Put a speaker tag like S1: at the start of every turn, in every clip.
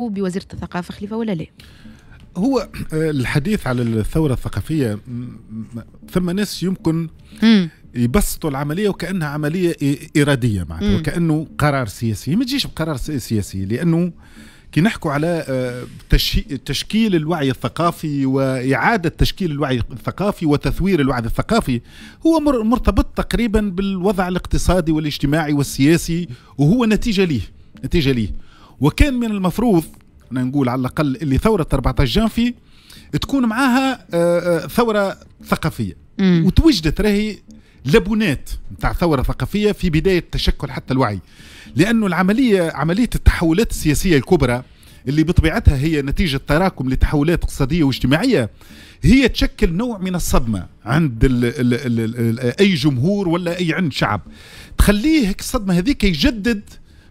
S1: بوزيرة الثقافة خليفة ولا لا؟ هو آه، الحديث على الثورة الثقافية ثم ناس يمكن يبسطوا العملية وكأنها عملية إرادية معناتها وكأنه قرار سياسي ما تجيش بقرار سياسي لأنه كي نحكوا على آه، تشكيل الوعي الثقافي وإعادة تشكيل الوعي الثقافي وتثوير الوعي الثقافي هو مرتبط تقريبا بالوضع الاقتصادي والاجتماعي والسياسي وهو نتيجة ليه نتيجة ليه وكان من المفروض أنا نقول على الأقل اللي ثورة 14 جانفي تكون معاها آه، آه، ثورة ثقافية مم. وتوجدت راهي لبنات نتاع ثورة ثقافية في بداية تشكل حتى الوعي لأنه العملية عملية التحولات السياسية الكبرى اللي بطبيعتها هي نتيجة تراكم لتحولات اقتصادية واجتماعية هي تشكل نوع من الصدمة عند الـ الـ الـ الـ أي جمهور ولا أي عند شعب تخليه الصدمة هذيك يجدد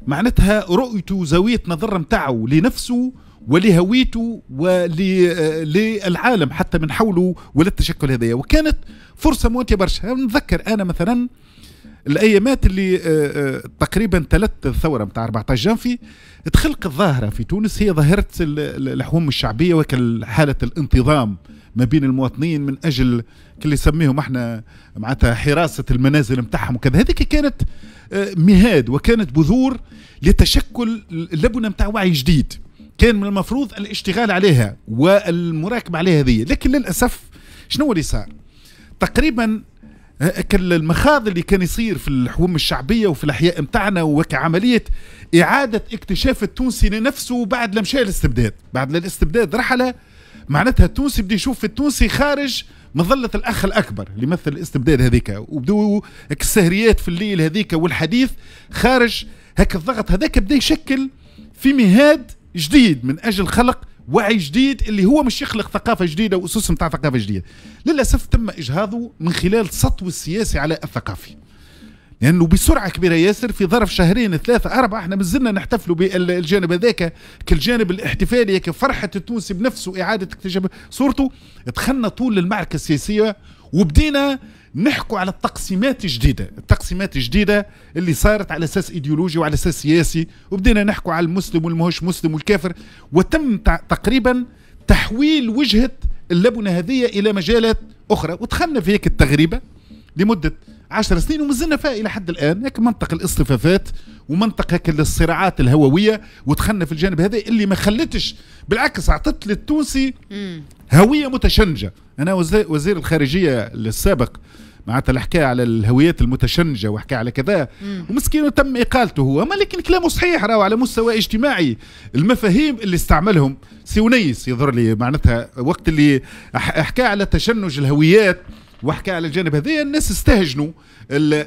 S1: معناتها رؤيته زاوية نظر متاعه لنفسه ولهويته وللعالم حتى من حوله وللتشكل هذايا وكانت فرصة مواتية برشا نتذكر أنا مثلا الايامات اللي آه، آه، تقريبا تلت الثوره نتاع 14 جانفي تخلق الظاهره في تونس هي ظاهره الحوم الشعبيه وكل حاله الانتظام ما بين المواطنين من اجل اللي يسميهم احنا معناتها حراسه المنازل نتاعهم وكذا هذيك كانت آه، مهاد وكانت بذور لتشكل اللبنه نتاع وعي جديد كان من المفروض الاشتغال عليها والمراكبه عليها هذه لكن للاسف شنو اللي صار تقريبا آه، المخاض اللي كان يصير في الحوم الشعبيه وفي الاحياء نتاعنا وكعمليه اعاده اكتشاف التونسي لنفسه بعد لمشى الاستبداد بعد الاستبداد رحله معناتها التونسي بده يشوف التونسي خارج مظلة الأخ الأكبر اللي يمثل الاستبداد هذيك وبدو السهريات في الليل هذيك والحديث خارج هك الضغط هذاك بدا يشكل في مهاد جديد من أجل خلق وعي جديد اللي هو مش يخلق ثقافة جديدة وأسس متاع ثقافة جديدة للأسف تم إجهاضه من خلال سطو السياسي على الثقافي لانه يعني بسرعه كبيره ياسر في ظرف شهرين ثلاثه اربعه احنا مازلنا نحتفلوا بالجانب هذاك كالجانب الاحتفالي كفرحه التونسي بنفسه اعاده اكتشاف صورته دخلنا طول المعركه السياسيه وبدينا نحكوا على التقسيمات الجديدة التقسيمات الجديدة اللي صارت على أساس إيديولوجي وعلى أساس سياسي وبدينا نحكوا على المسلم والمهوش مسلم والكافر وتم تقريبا تحويل وجهة اللبنة هذه إلى مجالات أخرى ودخلنا في هيك التغريبة لمدة 10 سنين ومازلنا فيها الى حد الان هيك منطق الاصطفافات ومنطق هيك الصراعات الهوويه ودخلنا في الجانب هذا اللي ما خلتش بالعكس اعطت للتونسي هويه متشنجه انا وزير الخارجيه السابق معناتها اللي حكى على الهويات المتشنجه وحكى على كذا ومسكين تم اقالته هو اما لكن كلامه صحيح راهو على مستوى اجتماعي المفاهيم اللي استعملهم سي ونيس يظهر لي معناتها وقت اللي حكى على تشنج الهويات وحكى على الجانب هذايا الناس استهجنوا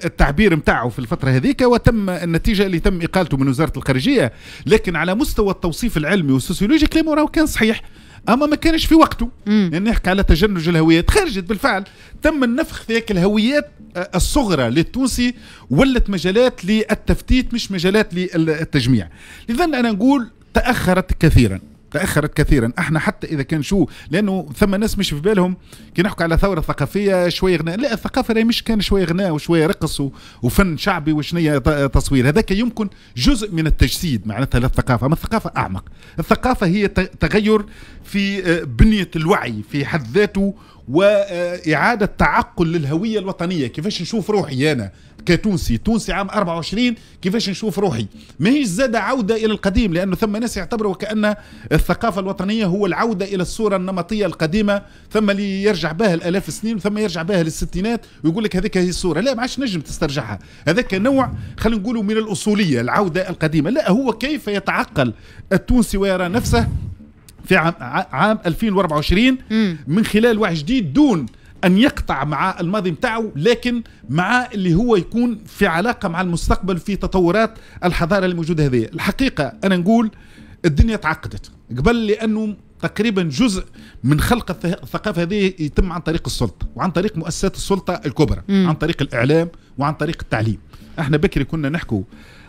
S1: التعبير نتاعه في الفتره هذيك وتم النتيجه اللي تم اقالته من وزاره الخارجيه لكن على مستوى التوصيف العلمي والسوسيولوجي كلامه راهو كان صحيح اما ما كانش في وقته يعني نحكي على تجنج الهويات خرجت بالفعل تم النفخ في هيك الهويات آه، الصغرى للتونسي ولت مجالات للتفتيت مش مجالات للتجميع لذا انا نقول تاخرت كثيرا تاخرت كثيرا احنا حتى اذا كان شو لانه ثم ناس مش في بالهم كي نحكوا على ثوره ثقافيه شوي غناء لا الثقافه راهي مش كان شوي غناء وشوي رقص وفن شعبي وشنية تصوير هذاك يمكن جزء من التجسيد معناتها للثقافه اما الثقافه اعمق الثقافه هي تغير في آه، بنيه الوعي في حد ذاته واعاده تعقل للهويه الوطنيه كيفاش نشوف روحي انا كتونسي تونسي عام 24 كيفاش نشوف روحي ماهيش زاد عوده الى القديم لانه ثم ناس يعتبروا وكأن الثقافه الوطنيه هو العوده الى الصوره النمطيه القديمه ثم اللي يرجع بها الالاف السنين ثم يرجع بها للستينات ويقول لك هذيك هي الصوره لا ما عادش نجم تسترجعها هذاك نوع خلينا نقولوا من الاصوليه العوده القديمه لا هو كيف يتعقل التونسي ويرى نفسه في عام, عام 2024 من خلال وعي جديد دون ان يقطع مع الماضي نتاعه لكن مع اللي هو يكون في علاقه مع المستقبل في تطورات الحضاره الموجوده هذه الحقيقه انا نقول الدنيا تعقدت قبل لانه تقريبا جزء من خلق الثقافه هذه يتم عن طريق السلطه وعن طريق مؤسسات السلطه الكبرى مم. عن طريق الاعلام وعن طريق التعليم احنا بكري كنا نحكو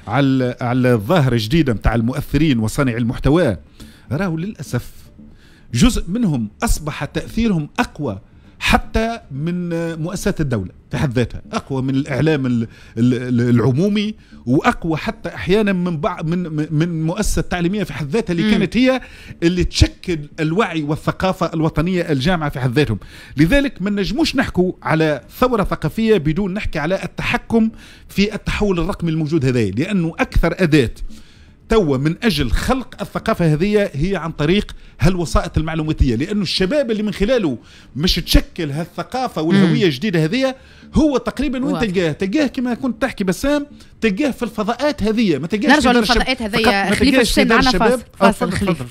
S1: على على الظاهره الجديده نتاع المؤثرين وصانعي المحتوى راهو للأسف جزء منهم أصبح تأثيرهم أقوى حتى من مؤسسات الدولة في حد ذاتها أقوى من الإعلام العمومي وأقوى حتى أحيانا من بعض من من مؤسسة تعليمية في حد ذاتها اللي م. كانت هي اللي تشكل الوعي والثقافة الوطنية الجامعة في حد ذاتهم لذلك ما نجموش نحكوا على ثورة ثقافية بدون نحكي على التحكم في التحول الرقمي الموجود هذا لأنه أكثر أداة توا من اجل خلق الثقافه هذه هي عن طريق هالوسائط المعلوماتيه لانه الشباب اللي من خلاله مش تشكل هالثقافه والهويه الجديده هذه هو تقريبا وين تلقاه تلقاه كما كنت تحكي بسام تلقاه في الفضاءات هذه ما تلقاهش نرجع للفضاءات هذه خليفه الشباب فاصل آه، خليفه